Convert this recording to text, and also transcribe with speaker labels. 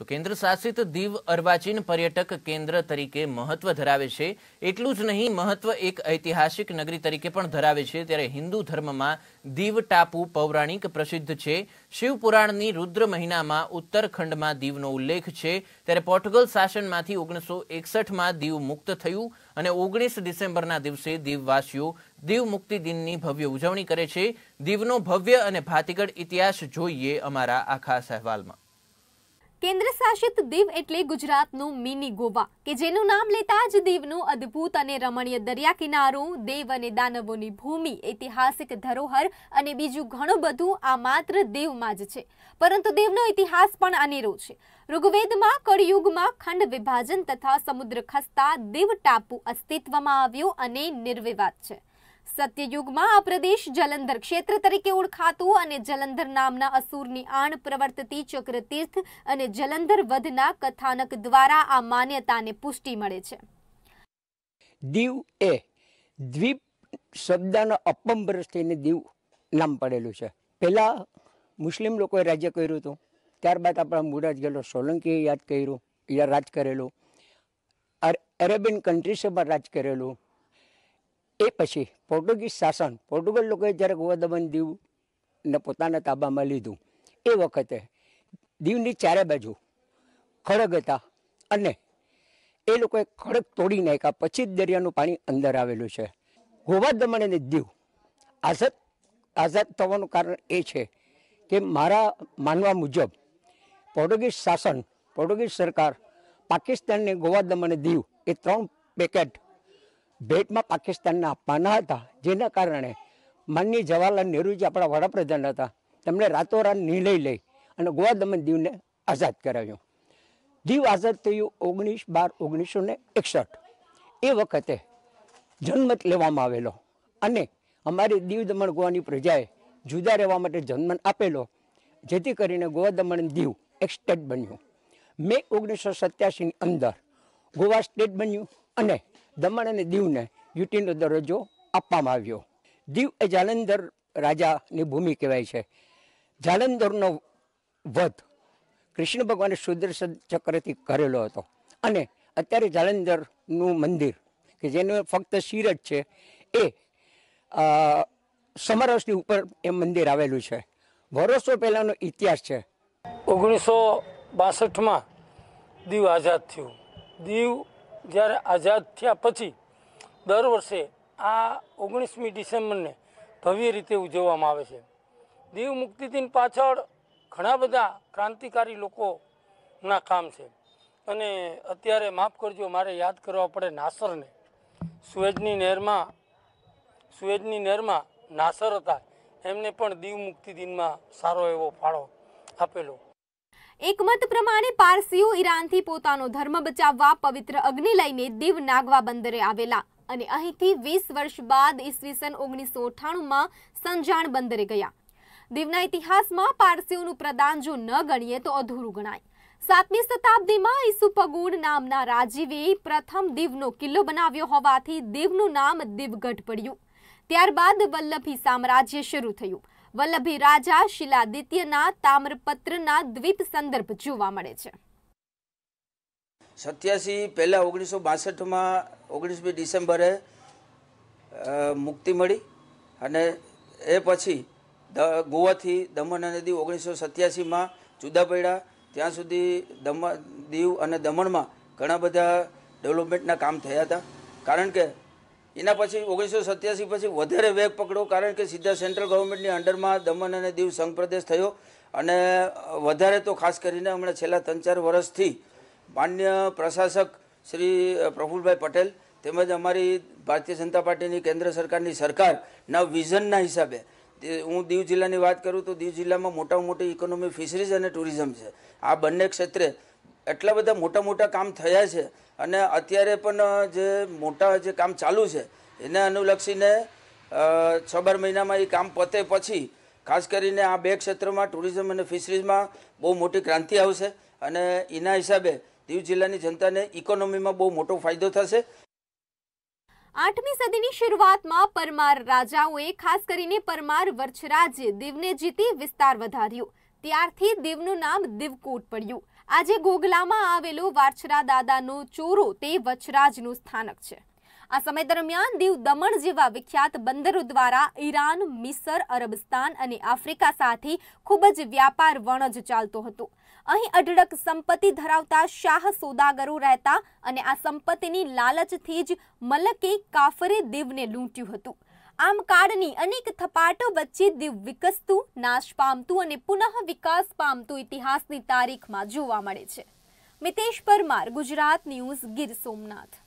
Speaker 1: તો કેન્દ્ર શાસિત દીવ અર્વાચીન પર્યટક કેન્દ્ર તરીકે મહત્વ ધરાવે છે એટલું જ નહીં મહત્વ એક ઐતિહાસિક નગરી તરીકે પણ ધરાવે છે ત્યારે હિન્દુ ધર્મમાં દીવ ટાપુ પૌરાણિક પ્રસિદ્ધ છે શિવપુરાણની રુદ્ર મહિનામાં ઉત્તરખંડમાં દીવનો ઉલ્લેખ છે ત્યારે પોર્ટુગલ શાસનમાંથી ઓગણીસો એકસઠમાં દીવ મુક્ત થયું અને ઓગણીસ ડિસેમ્બરના દિવસે દીવવાસીઓ દીવ મુક્તિ દિનની ભવ્ય ઉજવણી કરે છે દીવનો ભવ્ય અને ભાતીગળ ઇતિહાસ જોઈએ અમારા આખા અહેવાલમાં
Speaker 2: કેન્દ્ર શાસિત દીવ એટલે ગુજરાતનું મિની ગોવા કે જેનું નામ લેતા જ દીવનું અદ્ભુત અને રમણીય દરિયા કિનારો દેવ અને દાનવોની ભૂમિ ઐતિહાસિક ધરોહર અને બીજું ઘણું બધું આ માત્ર દેવમાં જ છે પરંતુ દેવનો ઇતિહાસ પણ અનેરો છે ઋગ્વેદમાં કળયુગમાં ખંડ વિભાજન તથા સમુદ્ર ખસતા દેવ ટાપુ અસ્તિત્વમાં આવ્યું અને નિર્વિવાદ છે સત્યયુગમાં આ પ્રદેશ જલંધર ક્ષેત્ર તરીકે ઓળખાતું અને જલંધર નામના અસુરની આણ પ્રવર્તતી ચક્રતીર્થ અને જલંધર વધના કથાનક દ્વારા આ માન્યતાને પુષ્ટિ મળે છે
Speaker 3: દીવ એ દ્વીપ શબ્દનો અપમ થઈને દીવ નામ પડેલું છે પહેલાં મુસ્લિમ લોકોએ રાજ્ય કર્યું હતું ત્યારબાદ આપણા મુરાજ ગયેલો સોલંકીએ યાદ કર્યું યા રાજ કરેલું અરેબિયન કન્ટ્રીઝમાં રાજ કરેલું એ પછી પોર્ટુગીઝ શાસન પોર્ટુગલ લોકોએ જ્યારે ગોવા દમણ દીવને પોતાના તાબામાં લીધું એ વખતે દીવની ચારે બાજુ ખડગ હતા અને એ લોકોએ ખડગ તોડી નાખ્યા પછી જ દરિયાનું પાણી અંદર આવેલું છે ગોવા દમણ અને દીવ આઝાદ આઝાદ થવાનું કારણ એ છે કે મારા માનવા મુજબ પોર્ટુગીઝ શાસન પોર્ટુગીઝ સરકાર પાકિસ્તાનને ગોવા દમણ અને દીવ એ ત્રણ પેકેટ ભેટમાં પાકિસ્તાનને આપવાના હતા જેના કારણે માનની જવાહરલાલ નહેરુ જે આપણા વડાપ્રધાન હતા તેમણે રાતોરાત નિર્ણય લઈ અને ગોવા દમણ દીવને આઝાદ કરાવ્યો દીવ આઝાદ થયું ઓગણીસ બાર ઓગણીસો ને એકસઠ એ વખતે જન્મત લેવામાં આવેલો અને અમારી દીવ દમણ ગોવાની પ્રજાએ જુદા રહેવા માટે જન્મન આપેલો જેથી કરીને ગોવા દમણ દીવ એક સ્ટેટ બન્યું મે ઓગણીસો સત્યાસીની અંદર ગોવા સ્ટેટ બન્યું અને દમણ અને દીવને યુટીનો દરજ્જો આપવામાં આવ્યો દીવ એ જાલંધર રાજાની ભૂમિ કહેવાય છે જાલંધરનો વધ કૃષ્ણ ભગવાને સુદર્શન ચક્રથી કરેલો હતો અને અત્યારે જાલંધરનું મંદિર કે જેનું ફક્ત શિરજ છે એ સમરસની ઉપર એ મંદિર આવેલું છે વર્ષો પહેલાંનો ઇતિહાસ છે ઓગણીસો બાસઠમાં દીવ આઝાદ થયું દીવ જ્યારે આઝાદ થયા પછી દર વર્ષે આ ઓગણીસમી ડિસેમ્બરને ભવ્ય રીતે ઉજવવામાં આવે છે દીવ મુક્તિ દિન પાછળ ઘણા બધા ક્રાંતિકારી લોકોના કામ છે અને અત્યારે માફ કરજો મારે યાદ કરવા પડે નાસરને સુએજની નહેરમાં સુએજની નહેરમાં નાસર હતા એમને પણ દીવ મુક્તિ દિનમાં સારો એવો ફાળો આપેલો
Speaker 2: એકમત પ્રમાણે પારસીઓ ઈરાનથી પોતાનો ધર્મ બચાવવા પવિત્ર અગ્નિ લઈને દીવ નાગવા બંદરે આવેલા અને અહીંથી વીસ વર્ષ બાદ ઈસવીસન ઓગણીસો અઠ્ઠાણુંમાં સંજાણ બંદરે ગયા દીવના ઇતિહાસમાં પારસીઓનું પ્રદાન જો ન ગણીએ તો અધૂરું ગણાય સાતમી શતાબ્દીમાં ઈસુપગુડ નામના રાજીવે પ્રથમ દીવનો કિલ્લો બનાવ્યો હોવાથી દીવનું નામ દીવગઢ પડ્યું ત્યારબાદ વલ્લભી સામ્રાજ્ય શરૂ થયું વલ્લભી રાજા શિલાદિત્યના તામ્રપત્રના દ્વીપ સંદર્ભ જોવા મળે છે
Speaker 1: સત્યાસી પહેલાં ઓગણીસો બાસઠમાં ઓગણીસમી ડિસેમ્બરે મુક્તિ મળી અને એ પછી દ ગોવાથી દમણ અને દીવ ઓગણીસો સત્યાસીમાં જુદા પડ્યા ત્યાં સુધી દમણ દીવ અને દમણમાં ઘણા બધા ડેવલપમેન્ટના કામ થયા હતા કારણ કે એના પછી ઓગણીસો સત્યાસી પછી વધારે વેગ પકડો કારણ કે સીધા સેન્ટ્રલ ગવર્મેન્ટની અંડરમાં દમણ અને દીવ સંઘ પ્રદેશ થયો અને વધારે તો ખાસ કરીને હમણાં છેલ્લા ત્રણ ચાર વર્ષથી માન્ય પ્રશાસક શ્રી પ્રફુલભાઈ પટેલ તેમજ અમારી ભારતીય જનતા પાર્ટીની કેન્દ્ર સરકારની સરકારના વિઝનના હિસાબે હું દીવ જિલ્લાની વાત કરું તો દીવ જિલ્લામાં મોટામાં મોટી ઇકોનોમી ફિશરીઝ અને ટુરિઝમ છે આ બંને ક્ષેત્રે એટલા બધા મોટા મોટા કામ થયા છે અને અત્યારે પણ જે મોટા જે કામ ચાલુ છે એને અનુલક્ષીને છ બાર મહિનામાં એ કામ પતે પછી ખાસ કરીને આ બે ક્ષેત્રમાં ટુરિઝમ અને ફિશરીઝમાં બહુ મોટી ક્રાંતિ આવશે અને એના હિસાબે દીવ જિલ્લાની જનતાને ઇકોનોમીમાં બહુ મોટો ફાયદો થશે
Speaker 2: આઠમી સદીની શરૂઆતમાં પરમાર રાજાઓએ ખાસ કરીને પરમાર વર્ષરાજ દીવને જીતી વિસ્તાર વધાર્યો ત્યારથી દીવનું નામ દીવકૂટ પડ્યું આજે ગોગલામાં આવેલું વાછરા દાદાનું ચોરો તે વચરાજનું સ્થાનક છે આ સમય દરમિયાન દીવ દમણ જેવા વિખ્યાત બંદરો દ્વારા ઈરાન મિસર અરબસ્તાન અને આફ્રિકા સાથે ખૂબ જ વ્યાપાર વણજ ચાલતો હતો અહીં અઢળક સંપત્તિ ધરાવતા શાહ સોદાગરો રહેતા અને આ સંપત્તિની લાલચથી જ મલકે કાફરે દેવને લૂંટ્યું હતું આમ કાળની અનેક થપાટો વચ્ચે દીવ વિકસતું નાશ પામતું અને પુનઃ વિકાસ પામતું ઇતિહાસની તારીખમાં જોવા મળે છે મિતેશ પરમાર ગુજરાત ન્યૂઝ ગીર સોમનાથ